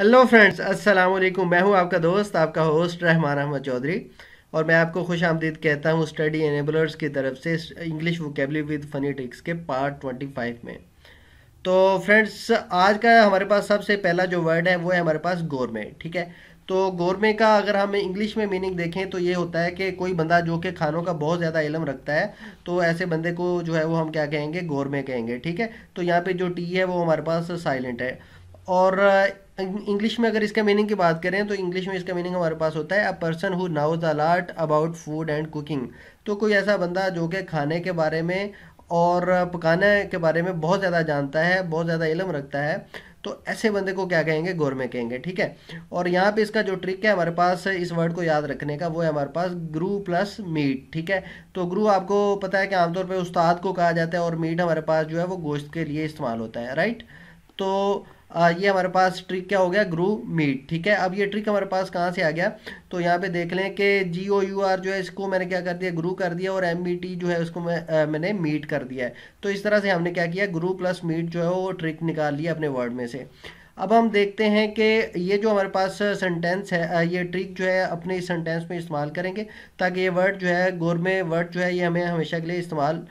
hello friends अस्सलाम वालेकुम मैं हूं आपका दोस्त आपका होस्ट रहमान अहमद चौधरी और मैं आपको खुश आमदीद कहता हूं स्टडी एनेबलर्स की तरफ से English vocabulary with funny tricks के पार्ट 25 में तो फ्रेंड्स आज का हमारे पास सबसे पहला जो वर्ड है वो है हमारे पास गोरमे ठीक है तो गोरमे का अगर हम इंग्लिश में मीनिंग देखें तो ये होता है कि कोई बंदा जो कि खानों का बहुत ज़्यादा इलम रखता है तो ऐसे बंदे को जो है वो हम क्या कहेंगे गोरमे कहेंगे ठीक है तो यहाँ पर जो टी है वो हमारे पास साइलेंट है और इंग्लिश में अगर इसका मीनिंग की बात करें तो इंग्लिश में इसका मीनिंग हमारे पास होता है a person who knows a lot about food and cooking तो कोई ऐसा बंदा जो कि खाने के बारे में और पकाने के बारे में बहुत ज़्यादा जानता है बहुत ज़्यादा इलम रखता है तो ऐसे बंदे को क्या कहेंगे गोरमे कहेंगे ठीक है और यहाँ पे इसका जो ट्रिक है हमारे पास इस वर्ड को याद रखने का वो है हमारे पास ग्रू प्लस मीट ठीक है तो ग्रू आपको पता है कि आमतौर पे उस्ताद को कहा जाता है और मीट हमारे पास जो है वो गोश्त के लिए इस्तेमाल होता है राइट तो ये हमारे पास ट्रिक क्या हो गया ग्रू मीट ठीक है अब ये ट्रिक हमारे पास कहाँ से आ गया तो यहाँ पे देख लें कि जी ओ यू आर जो है इसको मैंने क्या कर दिया ग्रू कर दिया और एम बी टी जो है उसको मैं आ, मैंने मीट कर दिया है तो इस तरह से हमने क्या किया ग्रू प्लस मीट जो है वो ट्रिक निकाल लिया अपने वर्ड में से अब हम देखते हैं कि ये जो हमारे पास सेंटेंस है ये ट्रिक जो है अपने इस सेंटेंस में इस्तेमाल करेंगे ताकि ये वर्ड जो है गोरमे वर्ड जो है ये हमें हमेशा के लिए इस्तेमाल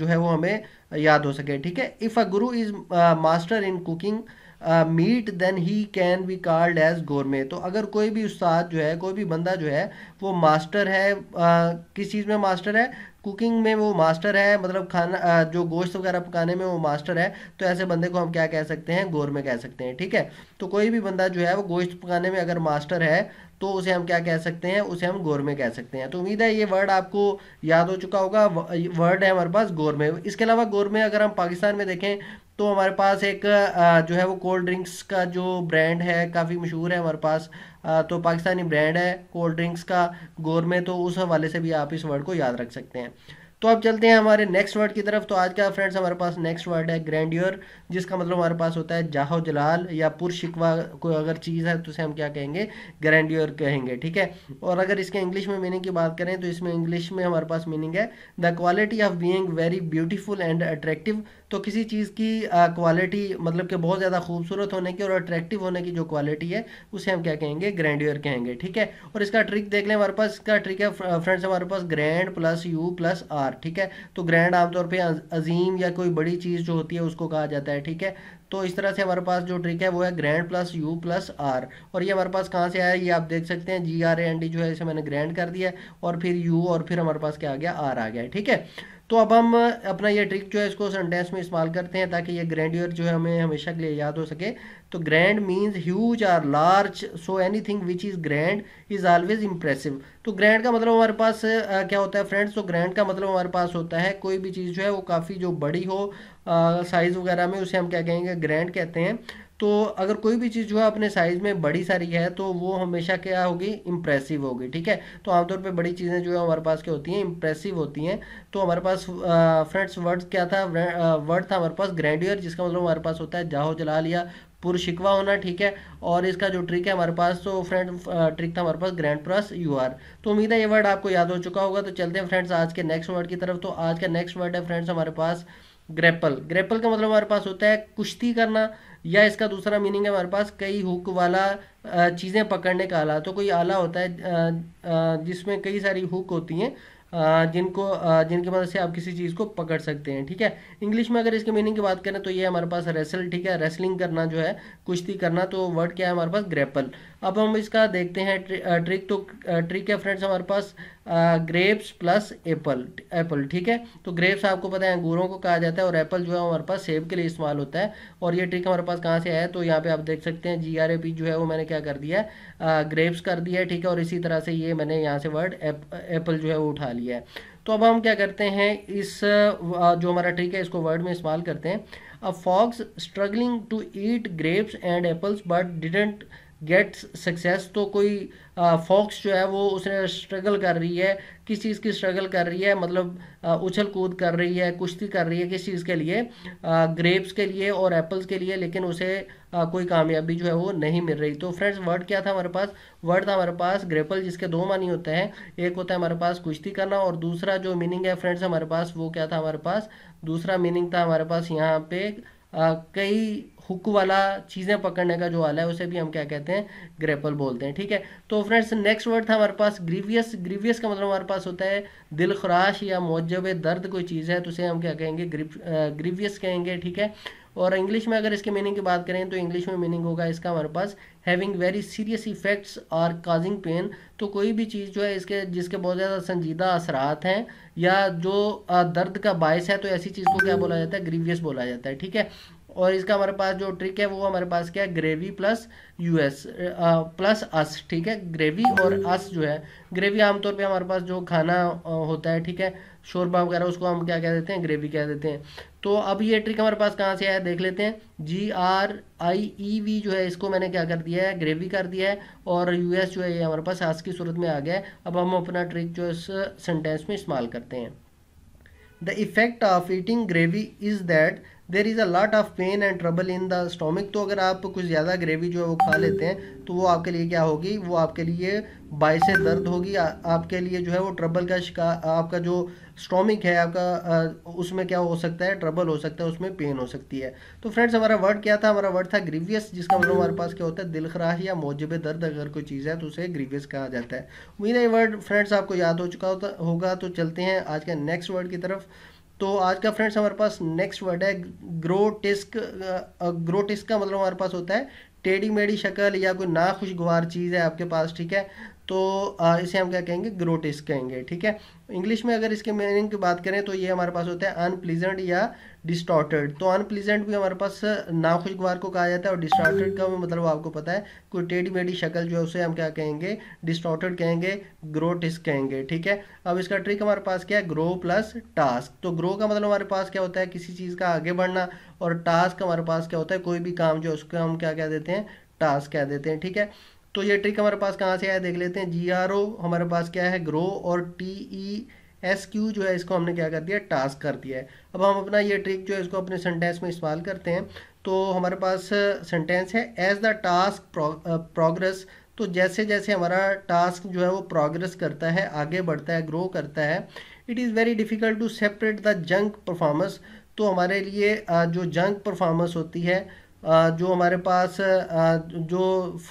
जो है वो हमें याद हो सके ठीक है if a guru is master in cooking meat then he can be called as gourmet तो अगर कोई भी उस्ताद जो है कोई भी बंदा जो है वो मास्टर है uh, किस चीज़ में मास्टर है कुकिंग में वो मास्टर है मतलब खाना जो गोश्त वगैरह पकाने में वो मास्टर है तो ऐसे बंदे को हम क्या कह सकते हैं गोर में कह सकते हैं ठीक है तो कोई भी बंदा जो है वो गोश्त पकाने में अगर मास्टर है तो उसे हम क्या कह सकते हैं उसे हम गोर में कह सकते हैं तो उम्मीद है ये वर्ड आपको याद हो चुका होगा वर्ड है हमारे पास गोर में इसके अलावा गोर में अगर हम पाकिस्तान में देखें तो हमारे पास एक जो है वो कोल्ड ड्रिंक्स का जो ब्रांड है काफ़ी मशहूर है हमारे पास तो पाकिस्तानी ब्रांड है कोल्ड ड्रिंक्स का गोरमे तो उस हवाले से भी आप इस वर्ड को याद रख सकते हैं तो अब चलते हैं हमारे नेक्स्ट वर्ड की तरफ तो आज का फ्रेंड्स हमारे पास नेक्स्ट वर्ड है ग्रैंड्योर जिसका मतलब हमारे पास होता है जाहो जलाल या पुरशिकवा कोई अगर चीज़ है तो उसे हम क्या कहेंगे ग्रैंड्योर कहेंगे ठीक है और अगर इसके इंग्लिश में मीनिंग की बात करें तो इसमें इंग्लिश में हमारे पास मीनिंग है the quality of being very beautiful and attractive तो किसी चीज़ की क्वालिटी मतलब कि बहुत ज़्यादा खूबसूरत होने की और अट्रैक्टिव होने की जो क्वालिटी है उसे हम क्या कहेंगे ग्रैंड्योर कहेंगे ठीक है और इसका ट्रिक देख लें हमारे पास इसका ट्रिक है फ्रेंड्स हमारे पास grand plus U plus R आकार ठीक है तो ग्रैंड आमतौर पे अजीम या कोई बड़ी चीज़ जो होती है उसको कहा जाता है ठीक है तो इस तरह से हमारे पास जो ट्रिक है वो है grand plus U plus R और ये हमारे पास कहाँ से आया ये आप देख सकते हैं G R A N D जो है इसे मैंने ग्रैंड कर दिया और फिर यू और फिर हमारे पास क्या आ गया आर आ गया ठीक है तो अब हम अपना ये ट्रिक जो है इसको सेंटेंस में इस्तेमाल करते हैं ताकि ये ग्रैंड्यूर जो है हमें हमेशा के लिए याद हो सके तो grand means huge or large so anything which is grand is always impressive तो ग्रैंड का मतलब हमारे पास क्या होता है फ्रेंड्स तो ग्रैंड का मतलब हमारे पास होता है कोई भी चीज़ जो है वो काफ़ी जो बड़ी हो साइज़ वगैरह में उसे हम क्या कहेंगे ग्रैंड कहते हैं तो अगर कोई भी चीज़ जो है अपने साइज़ में बड़ी सारी है तो वो हमेशा क्या होगी इम्प्रेसिव होगी ठीक है तो आमतौर पे बड़ी चीज़ें जो है हमारे पास क्या होती हैं इम्प्रेसिव होती हैं तो हमारे पास फ्रेंड्स वर्ड क्या था वर्ड था हमारे पास ग्रैंडियर जिसका मतलब हमारे पास होता है जाहो जलाल या पुरशिकवा होना ठीक है और इसका जो ट्रिक है हमारे पास तो फ्रेंड ट्रिक था हमारे पास ग्रैंड प्लस यू आर तो उम्मीद है ये वर्ड आपको याद हो चुका होगा तो चलते हैं फ्रेंड्स आज के नेक्स्ट वर्ड की तरफ तो आज का नेक्स्ट वर्ड है फ्रेंड्स हमारे पास ग्रेपल ग्रेपल का मतलब हमारे पास होता है कुश्ती करना या इसका दूसरा मीनिंग है हमारे पास कई हुक वाला चीज़ें पकड़ने का आला तो कोई आला होता है जिसमें कई सारी हुक होती हैं जिनको जिनकी मदद से आप किसी चीज़ को पकड़ सकते हैं ठीक है इंग्लिश में अगर इसके मीनिंग की बात करें तो ये हमारे पास रेसल ठीक है रेसलिंग करना जो है कुश्ती करना तो वर्ड क्या है हमारे पास ग्रेपल अब हम इसका देखते हैं ट्रिक तो ट्रिक है फ्रेंड्स हमारे पास ग्रेप्स प्लस एप्पल एप्पल ठीक है तो ग्रेप्स आपको पता है अंगूरों को कहा जाता है और एप्पल जो है हमारे पास सेब के लिए इस्तेमाल होता है और ये ट्रिक हमारे पास कहाँ से है तो यहाँ पे आप देख सकते हैं जी आर ए पी जो है वो मैंने क्या कर दिया है ग्रेप्स कर दिया है ठीक है और इसी तरह से ये मैंने यहाँ से वर्ड एप्पल जो है वो उठा लिया है तो अब हम क्या करते हैं इस जो हमारा ट्रिक है इसको वर्ड में इस्तेमाल करते हैं a fox struggling to eat grapes and apples but didn't gets success तो कोई फॉक्स जो है वो उसने स्ट्रगल कर रही है किस चीज़ की स्ट्रगल कर रही है मतलब आ, उछल कूद कर रही है कुश्ती कर रही है किस चीज़ के लिए ग्रेप्स के लिए और एप्पल्स के लिए लेकिन उसे आ, कोई कामयाबी जो है वो नहीं मिल रही तो फ्रेंड्स वर्ड क्या था हमारे पास वर्ड था हमारे पास ग्रेपल जिसके दो मानी होते हैं एक होता है हमारे पास कुश्ती करना और दूसरा जो मीनिंग है फ्रेंड्स हमारे पास वो क्या था हमारे पास दूसरा मीनिंग था हमारे पास यहाँ पे कई हुक वाला चीज़ें पकड़ने का जो आला है उसे भी हम क्या कहते हैं ग्रेपल बोलते हैं ठीक है तो फ्रेंड्स नेक्स्ट वर्ड था हमारे पास ग्रीवियस ग्रीवियस का मतलब हमारे पास होता है दिल खराश या मौजब दर्द कोई चीज़ है तो उसे हम क्या कहेंगे ग्रीवियस कहेंगे ठीक है और इंग्लिश में अगर इसके मीनिंग की बात करें तो इंग्लिश में मीनिंग होगा इसका हमारे पास हैविंग वेरी सीरियस इफ़ेक्ट्स और काजिंग पेन तो कोई भी चीज़ जो है इसके जिसके बहुत ज़्यादा संजीदा असरात हैं या जो दर्द का बायस है तो ऐसी चीज़ को क्या बोला जाता है ग्रीवियस बोला जाता है ठीक है और इसका हमारे पास जो ट्रिक है वो हमारे पास क्या है gravy plus U S plus us ठीक है ग्रेवी और अस जो है ग्रेवी आमतौर पे हमारे पास जो खाना होता है ठीक है शोरबा वगैरह उसको हम क्या कह देते हैं ग्रेवी कह देते हैं तो अब ये ट्रिक हमारे पास कहाँ से आया देख लेते हैं G are I E V जो है इसको मैंने क्या कर दिया है ग्रेवी कर दिया है और यू एस जो है ये हमारे पास आज की सूरत में आ गया है अब हम अपना ट्रिक जो इस सेंटेंस में इस्तेमाल करते हैं the effect of eating gravy is that there is a lot of pain and trouble in the stomach तो अगर आप कुछ ज़्यादा ग्रेवी जो है वो खा लेते हैं तो वो आपके लिए क्या होगी वो आपके लिए बायस दर्द होगी आपके लिए जो है वो ट्रबल का शिकार आपका जो स्टोमिक है आपका उसमें क्या हो सकता है ट्रबल हो सकता है उसमें पेन हो सकती है तो फ्रेंड्स हमारा वर्ड क्या था हमारा वर्ड था ग्रीवियस जिसका मतलब हमारे पास क्या होता है दिल खराह या मौजब दर्द अगर कोई चीज़ है तो उसे ग्रीवियस कहा जाता है वही नहीं वर्ड फ्रेंड्स आपको याद हो चुका होगा तो चलते हैं आज के नेक्स्ट वर्ड की तरफ तो आज का फ्रेंड्स हमारे पास नेक्स्ट वर्ड है ग्रोटिस्क ग्रोटिस्क का मतलब हमारे पास होता है टेढ़ी मेढ़ी शक्ल या कोई नाखुशगवार चीज़ है आपके पास ठीक है तो इसे हम क्या कहेंगे ग्रोटिस कहेंगे ठीक है इंग्लिश में अगर इसके मीनिंग की बात करें तो ये हमारे पास होता है अनप्लीजेंट या डिस्टॉर्टेड तो अनप्लीजेंट भी हमारे पास नाखुशगवार को कहा जाता है और डिस्टॉर्टेड का मतलब आपको पता है कोई टेढ़ी मेढ़ी शक्ल जो है उसे हम क्या कहेंगे डिस्टॉर्टेड कहेंगे ग्रोटिस कहेंगे ठीक है अब इसका ट्रिक हमारे पास क्या है ग्रो प्लस टास्क तो ग्रो का मतलब हमारे पास क्या होता है किसी चीज़ का आगे बढ़ना और टास्क हमारे पास क्या होता है कोई भी काम जो है उसको हम क्या कह देते हैं टास्क कह देते हैं ठीक है तो ये ट्रिक हमारे पास कहाँ से आया देख लेते हैं जी आर ओ हमारे पास क्या है ग्रो और टी ई एस क्यू जो है इसको हमने क्या कर दिया टास्क कर दिया है अब हम अपना ये ट्रिक जो है इसको अपने सेंटेंस में इस्तेमाल करते हैं तो हमारे पास सेंटेंस है एज द टास्क प्रोग्रेस तो जैसे जैसे हमारा टास्क जो है वो प्रोग्रेस करता है आगे बढ़ता है ग्रो करता है it is very difficult to separate the junk performance तो हमारे लिए जो जंक परफॉर्मेंस होती है जो हमारे पास जो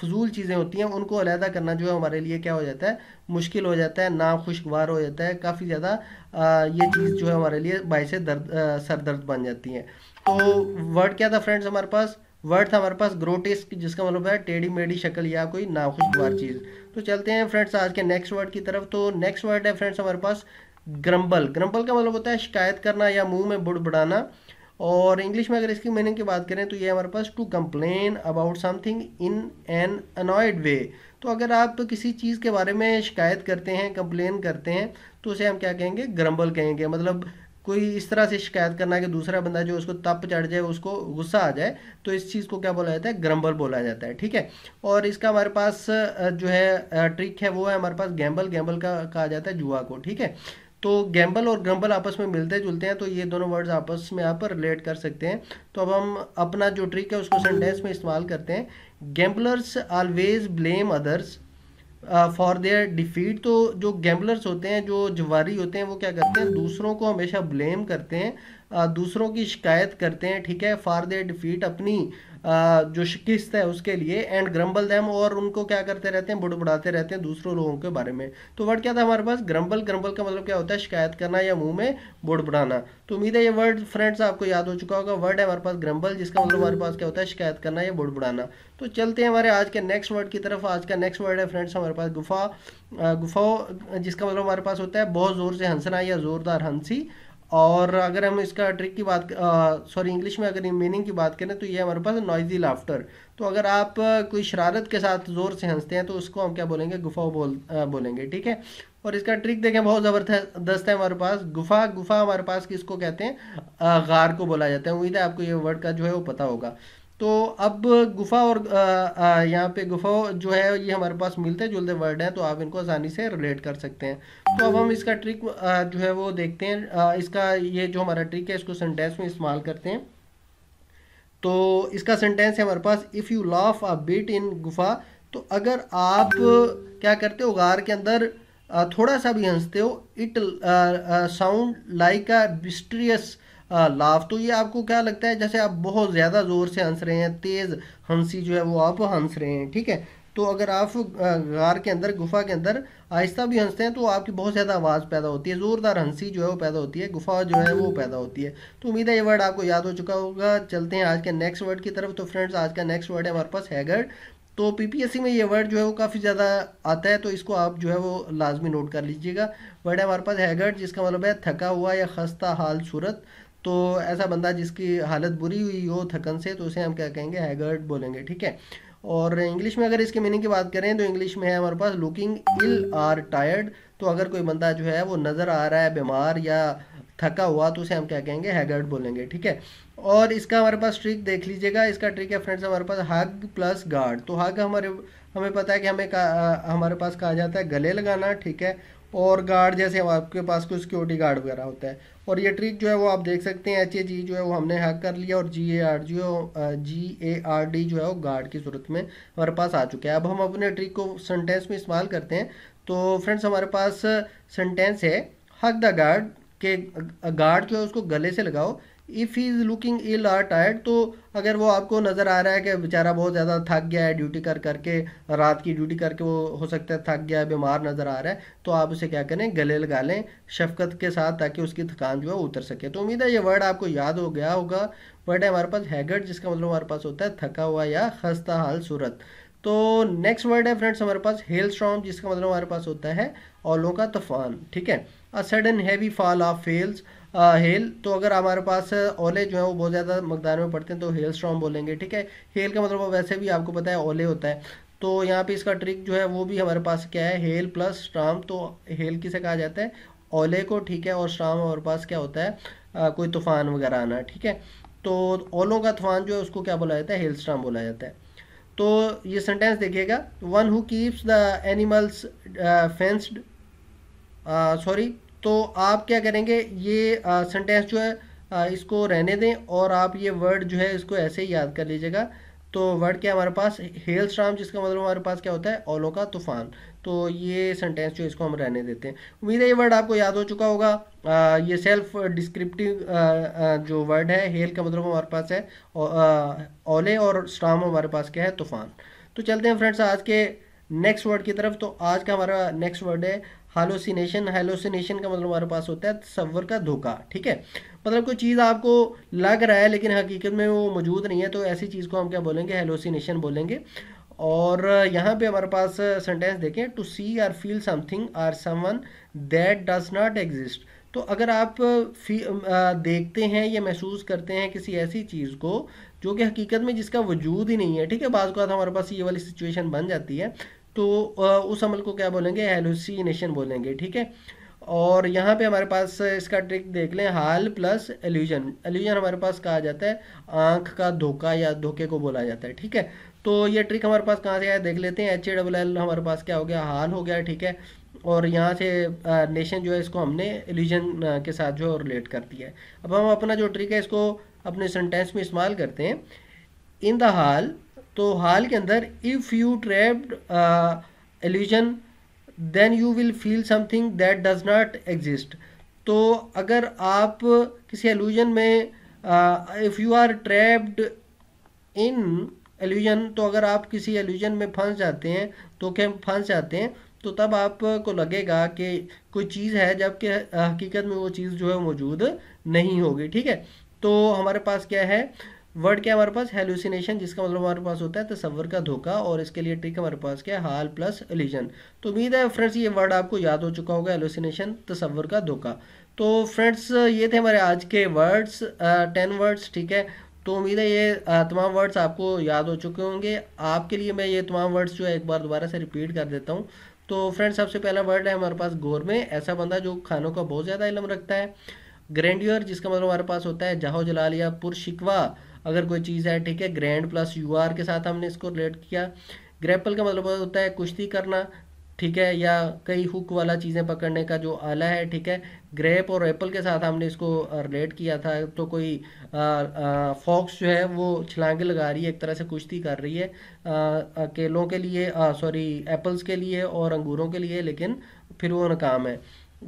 फजूल चीज़ें होती हैं उनको अलहदा करना जो है हमारे लिए क्या हो जाता है मुश्किल हो जाता है नाखुशगवार हो जाता है काफ़ी ज़्यादा ये चीज़ जो है हमारे लिए से दर्द सर दर्द बन जाती है तो वर्ड क्या था फ्रेंड्स हमारे पास वर्ड था हमारे पास ग्रोटेस्क जिसका मतलब है टेढ़ी मेढ़ी शक्ल या कोई नाखुशगवार चीज़ तो चलते हैं फ्रेंड्स आज के नेक्स्ट वर्ड की तरफ तो नेक्स्ट वर्ड है फ्रेंड्स हमारे पास ग्रम्बल ग्रम्बल का मतलब होता है शिकायत करना या मुंह में बुड़बड़ाना और इंग्लिश में अगर इसकी मीनिंग की बात करें तो ये हमारे पास to complain about something in an annoyed way तो अगर आप किसी चीज़ के बारे में शिकायत करते हैं कंप्लेन करते हैं तो उसे हम क्या कहेंगे ग्रम्बल कहेंगे मतलब कोई इस तरह से शिकायत करना कि दूसरा बंदा जो उसको तप चढ़ जाए उसको गुस्सा आ जाए तो इस चीज़ को क्या बोला जाता है ग्रम्बल बोला जाता है ठीक है और इसका हमारे पास जो है ट्रिक है वो है हमारे पास गैम्बल गैम्बल का कहा जाता है जुआ को ठीक है तो गैम्बल और ग्रम्बल आपस में मिलते जुलते हैं तो ये दोनों वर्ड्स आपस में आप रिलेट कर सकते हैं तो अब हम अपना जो ट्रिक है उसको सेंटेंस में इस्तेमाल करते हैं gamblers always blame others for their defeat तो जो गैम्बलर्स होते हैं जो जवारी होते हैं वो क्या करते हैं दूसरों को हमेशा ब्लेम करते हैं uh, दूसरों की शिकायत करते हैं ठीक है फॉर देयर डिफीट अपनी uh, जो शिकस्त है उसके लिए एंड ग्रम्बल दैम और उनको क्या करते रहते हैं बुड़बुड़ाते रहते हैं दूसरों लोगों के बारे में तो वर्ड क्या था हमारे पास ग्रम्बल ग्रम्बल का मतलब क्या होता है शिकायत करना या मुंह में बुड़बुड़ाना तो उम्मीद है ये वर्ड फ्रेंड्स आपको याद हो चुका होगा वर्ड है हमारे पास ग्रम्बल जिसका मतलब हमारे पास क्या होता है शिकायत करना या बुड़बुड़ाना तो चलते हैं हमारे आज के नेक्स्ट वर्ड की तरफ आज का नेक्स्ट वर्ड है फ्रेंड्स हमारे पास गुफा गुफा जिसका मतलब हमारे पास होता है बहुत ज़ोर से हंसना या ज़ोरदार हंसी और अगर हम इसका ट्रिक की बात सॉरी इंग्लिश में अगर मीनिंग की बात करें तो ये हमारे पास नॉइजी लाफ्टर तो अगर आप कोई शरारत के साथ ज़ोर से हंसते हैं तो उसको हम क्या बोलेंगे गुफा बोल आ, बोलेंगे ठीक है और इसका ट्रिक देखें बहुत ज़बरदस्त है हमारे पास गुफा गुफा हमारे पास किसको कहते हैं गार को बोला जाता है उम्मीद है आपको ये वर्ड का जो है वो पता होगा तो अब गुफा और यहाँ पे गुफा जो है ये हमारे पास मिलते जुलते वर्ड हैं तो आप इनको आसानी से रिलेट कर सकते हैं तो अब हम इसका ट्रिक जो है वो देखते हैं इसका ये जो हमारा ट्रिक है इसको सेंटेंस में इस्तेमाल करते हैं तो इसका सेंटेंस है हमारे पास if you laugh a bit इन गुफा तो अगर आप क्या करते हो गार के अंदर थोड़ा सा भी हंसते हो इट साउंड लाइक अ बिस्ट्रियस हाँ, लाफ तो ये आपको क्या लगता है जैसे आप बहुत ज़्यादा ज़ोर से हंस रहे हैं तेज़ हंसी जो है वो आप हंस रहे हैं ठीक है तो अगर आप गार के अंदर गुफा के अंदर आहिस्ता भी हंसते हैं तो आपकी बहुत ज़्यादा आवाज़ पैदा होती है ज़ोरदार हंसी जो है वो पैदा होती है गुफा जो है वो पैदा होती है तो उम्मीद है ये वर्ड आपको याद हो चुका होगा चलते हैं आज के नेक्स्ट वर्ड की तरफ तो फ्रेंड्स आज का नेक्स्ट वर्ड है हमारे पास हैगर्ड तो पीपीएससी में ये वर्ड जो है वो काफ़ी ज़्यादा आता है तो इसको आप जो है वो लाजमी नोट कर लीजिएगा वर्ड है हमारे पास हैगर्ड जिसका मतलब है थका हुआ या खस्ता हाल सूरत तो ऐसा बंदा जिसकी हालत बुरी हुई हो थकन से तो उसे हम क्या कहेंगे हैगर्ड बोलेंगे ठीक है और इंग्लिश में अगर इसके मीनिंग की बात करें तो इंग्लिश में है हमारे पास लुकिंग इल आर टायर्ड तो अगर कोई बंदा जो है वो नज़र आ रहा है बीमार या थका हुआ तो उसे हम क्या कहेंगे हैगर्ड बोलेंगे ठीक है और इसका हमारे पास ट्रिक देख लीजिएगा इसका ट्रिक है फ्रेंड्स हमारे पास हग प्लस गार्ड तो हग हमारे हमें पता है कि हमें का, हमारे पास कहा जाता है गले लगाना ठीक है और गार्ड जैसे आपके पास कोई सिक्योरिटी गार्ड वगैरह होता है और ये ट्रिक जो है वो आप देख सकते हैं एच ए जी जो है वो हमने हैक कर लिया और G A R G G A R D जो है वो गार्ड की सूरत में हमारे पास आ चुका है अब हम अपने ट्रिक को सेंटेंस में इस्तेमाल करते हैं तो फ्रेंड्स हमारे पास सेंटेंस है हक द गार्ड के गार्ड जो है उसको गले से लगाओ if he is looking ill or tired तो अगर वो आपको नज़र आ रहा है कि बेचारा बहुत ज़्यादा थक गया है ड्यूटी कर करके रात की ड्यूटी करके वो हो सकता है थक गया है बीमार नज़र आ रहा है तो आप उसे क्या करें गले लगा लें शफकत के साथ ताकि उसकी थकान जो है उतर सके तो उम्मीद है ये वर्ड आपको याद हो गया होगा वर्ड है हमारे पास हैगर्ड जिसका मतलब हमारे पास होता है थका हुआ या खस्ता हाल सूरत तो नेक्स्ट वर्ड है फ्रेंड्स हमारे पास हेल स्ट्रॉम जिसका मतलब हमारे पास होता है ओलों का तूफान ठीक है a sudden heavy fall of fells hail तो अगर हमारे पास ओले जो है वो बहुत ज़्यादा मकदार में पड़ते हैं तो हेल स्ट्रॉम बोलेंगे ठीक है हेल का मतलब वैसे भी आपको पता है ओले होता है तो यहाँ पे इसका ट्रिक जो है वो भी हमारे पास क्या है हेल प्लस स्ट्राम तो हेल किसे कहा जाता है ओले को ठीक है और स्ट्राम हमारे पास क्या होता है आ, कोई तूफान वगैरह आना ठीक है तो ओलों का तूफान जो है उसको क्या बोला जाता है हेल स्ट्राम बोला जाता है तो ये सेंटेंस देखिएगा one who keeps the animals fenced sorry तो आप क्या करेंगे ये सेंटेंस जो है आ, इसको रहने दें और आप ये वर्ड जो है इसको ऐसे ही याद कर लीजिएगा तो वर्ड क्या हमारे पास हेल स्ट्राम जिसका मतलब हमारे पास क्या होता है ओलो का तूफान तो ये सेंटेंस जो इसको हम रहने देते हैं उम्मीद है ये वर्ड आपको याद हो चुका होगा आ, ये सेल्फ डिस्क्रिप्टिव जो वर्ड है हेल का मतलब हमारे पास है ओले और स्ट्राम हमारे पास क्या है तूफान तो चलते हैं फ्रेंड्स आज के नेक्स्ट वर्ड की तरफ तो आज का हमारा नेक्स्ट वर्ड है हालोसिनेशन हेलोसिनेशन का मतलब हमारे पास होता है तस्वर का धोखा ठीक है मतलब कोई चीज़ आपको लग रहा है लेकिन हकीकत में वो मौजूद नहीं है तो ऐसी चीज़ को हम क्या बोलेंगे हेलोसिनेशन बोलेंगे और यहाँ पे हमारे पास सेंटेंस देखें to see or feel something or someone that does not exist तो अगर आप फी देखते हैं या महसूस करते हैं किसी ऐसी चीज़ को जो कि हकीकत में जिसका वजूद ही नहीं है ठीक है बाज़ हमारे पास ये वाली सिचुएशन बन जाती है तो उस अमल को क्या बोलेंगे हेलुसिनेशन बोलेंगे ठीक है और यहाँ पे हमारे पास इसका ट्रिक देख लें हाल प्लस एल्यूजन एल्यूजन हमारे पास कहा जाता है आंख का धोखा या धोखे को बोला जाता है ठीक है तो ये ट्रिक हमारे पास कहाँ से आया देख लेते हैं एच ए डबल एल हमारे पास क्या हो गया हाल हो गया ठीक है और यहाँ से नेशन जो है इसको हमने एल्यूजन के साथ जो है रिलेट कर दिया है अब हम अपना जो ट्रिक है इसको अपने सेंटेंस में इस्तेमाल करते हैं इन द हाल तो हाल के अंदर if you trapped illusion then you will feel something that does not exist तो अगर आप किसी एल्यूजन में if you are trapped in illusion तो अगर आप किसी एल्यूजन में फंस जाते हैं तो क्या फंस जाते हैं तो तब आपको लगेगा कि कोई चीज़ है जबकि uh, हकीकत में वो चीज़ जो है मौजूद नहीं होगी ठीक है तो हमारे पास क्या है वर्ड क्या हमारे पास हेलुसिनेशन जिसका मतलब हमारे पास होता है तस्वर का धोखा और इसके लिए ट्रिक हमारे पास क्या है हाल प्लस एलिजन तो उम्मीद है फ्रेंड्स ये वर्ड आपको याद हो चुका होगा हेलुसिनेशन तस्वर का धोखा तो फ्रेंड्स ये थे हमारे आज के वर्ड्स टेन वर्ड्स ठीक है तो उम्मीद है ये तमाम वर्ड्स आपको याद हो चुके होंगे आपके लिए मैं ये तमाम वर्ड्स जो है एक बार दोबारा से रिपीट कर देता हूँ तो फ्रेंड्स सबसे पहला वर्ड है हमारे पास गोरमे ऐसा बंदा जो खानों का बहुत ज़्यादा इलम रखता है ग्रैंड्योर जिसका मतलब हमारे पास होता है जलाल या पुरशिकवा अगर कोई चीज़ है ठीक है ग्रैंड प्लस यू आर के साथ हमने इसको रिलेट किया ग्रेपल का मतलब होता है कुश्ती करना ठीक है या कई हुक वाला चीज़ें पकड़ने का जो आला है ठीक है ग्रेप और एप्पल के साथ हमने इसको रिलेट किया था तो कोई फॉक्स जो है वो छलांगे लगा रही है एक तरह से कुश्ती कर रही है आ, केलों के लिए सॉरी एप्पल्स के लिए और अंगूरों के लिए लेकिन फिर वो नाकाम है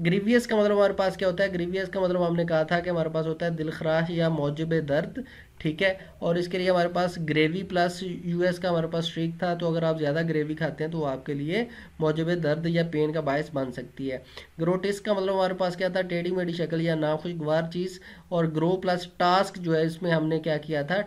ग्रीवियस का मतलब हमारे पास क्या होता है ग्रीवियस का मतलब हमने कहा था कि हमारे पास होता है दिलखराश या मौजब दर्द ठीक है और इसके लिए हमारे पास ग्रेवी प्लस यूएस का हमारे पास स्ट्रीक था तो अगर आप ज़्यादा ग्रेवी खाते हैं तो आपके लिए मौजूद दर्द या पेन का बायस बन सकती है ग्रोटिस का मतलब हमारे पास क्या था टेढ़ी मेढ़ी शक्ल या नाखुशगवार चीज़ और ग्रो प्लस टास्क जो है इसमें हमने क्या किया था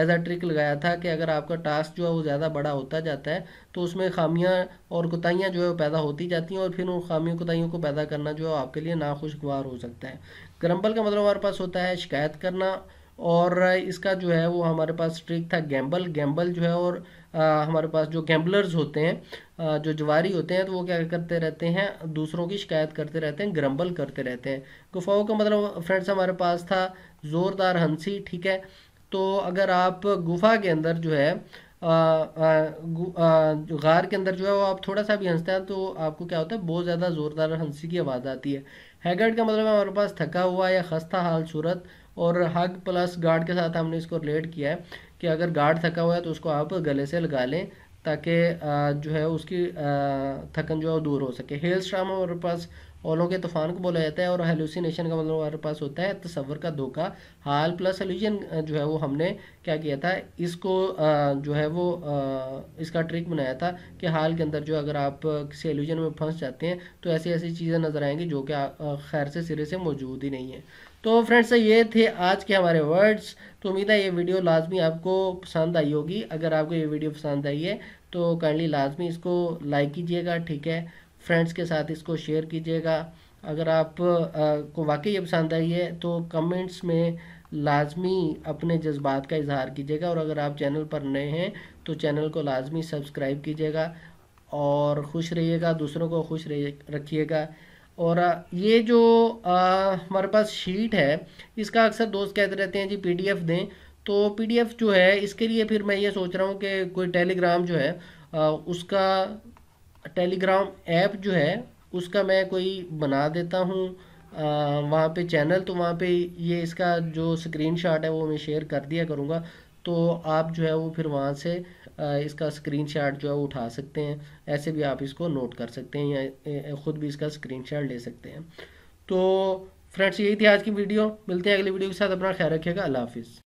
एज अ ट्रिक लगाया था कि अगर आपका टास्क जो है वो ज़्यादा बड़ा होता जाता है तो उसमें खामियाँ और कोताहियाँ जो है पैदा होती जाती हैं और फिर उन खामियों कोताहियों को पैदा करना जो है आपके लिए नाखुशगवार हो सकता है क्रम्बल का मतलब हमारे पास होता है शिकायत करना और इसका जो है वो हमारे पास ट्रिक था गैम्बल गैम्बल जो है और आ, हमारे पास जो गैम्बलर्स होते हैं आ, जो जवारी होते हैं तो वो क्या करते रहते हैं दूसरों की शिकायत करते रहते हैं ग्रम्बल करते रहते हैं गुफाओं का मतलब फ्रेंड्स हमारे पास था ज़ोरदार हंसी ठीक है तो अगर आप गुफा के अंदर जो है गार के अंदर जो है वो आप थोड़ा सा भी हंसते हैं तो आपको क्या होता है बहुत ज़्यादा ज़ोरदार हंसी की आवाज़ आती है हैगर्ड का मतलब हमारे पास थका हुआ या खस्ता हाल सूरत और हग प्लस गार्ड के साथ हमने इसको रिलेट किया है कि अगर गार्ड थका हुआ है तो उसको आप गले से लगा लें ताकि जो है उसकी थकन जो है दूर हो सके हेल स्ट्राम हमारे पास ओलों के तूफान को बोला जाता है और हेलुसिनेशन का मतलब हमारे पास होता है तस्वर का धोखा हाल प्लस एल्यूजन जो है वो हमने क्या किया था इसको जो है वो इसका ट्रिक बनाया था कि हाल के अंदर जो अगर आप किसी एल्यूजन में फंस जाते हैं तो ऐसी ऐसी चीज़ें नज़र आएंगी जो कि खैर से सिरे से मौजूद ही नहीं है तो फ्रेंड्स ये थे आज के हमारे वर्ड्स तो उम्मीद है ये वीडियो लाजमी आपको पसंद आई होगी अगर आपको ये वीडियो पसंद आई है तो काइंडली लाजमी इसको लाइक कीजिएगा ठीक है फ्रेंड्स के साथ इसको शेयर कीजिएगा अगर आप आ, को वाकई ये पसंद आई है तो कमेंट्स में लाजमी अपने जज्बात का इजहार कीजिएगा और अगर आप चैनल पर नए हैं तो चैनल को लाजमी सब्सक्राइब कीजिएगा और खुश रहिएगा दूसरों को खुश रखिएगा और ये जो हमारे पास शीट है इसका अक्सर दोस्त कहते रहते हैं जी पीडीएफ दें तो पीडीएफ जो है इसके लिए फिर मैं ये सोच रहा हूँ कि कोई टेलीग्राम जो है आ, उसका टेलीग्राम ऐप जो है उसका मैं कोई बना देता हूँ वहाँ पे चैनल तो वहाँ पे ये इसका जो स्क्रीनशॉट है वो मैं शेयर कर दिया करूँगा तो आप जो है वो फिर वहाँ से इसका स्क्रीनशॉट जो है वो उठा सकते हैं ऐसे भी आप इसको नोट कर सकते हैं या ख़ुद भी इसका स्क्रीनशॉट ले सकते हैं तो फ्रेंड्स यही थी आज की वीडियो मिलते हैं अगली वीडियो के साथ अपना ख्याल रखिएगा अल्लाह हाफिज़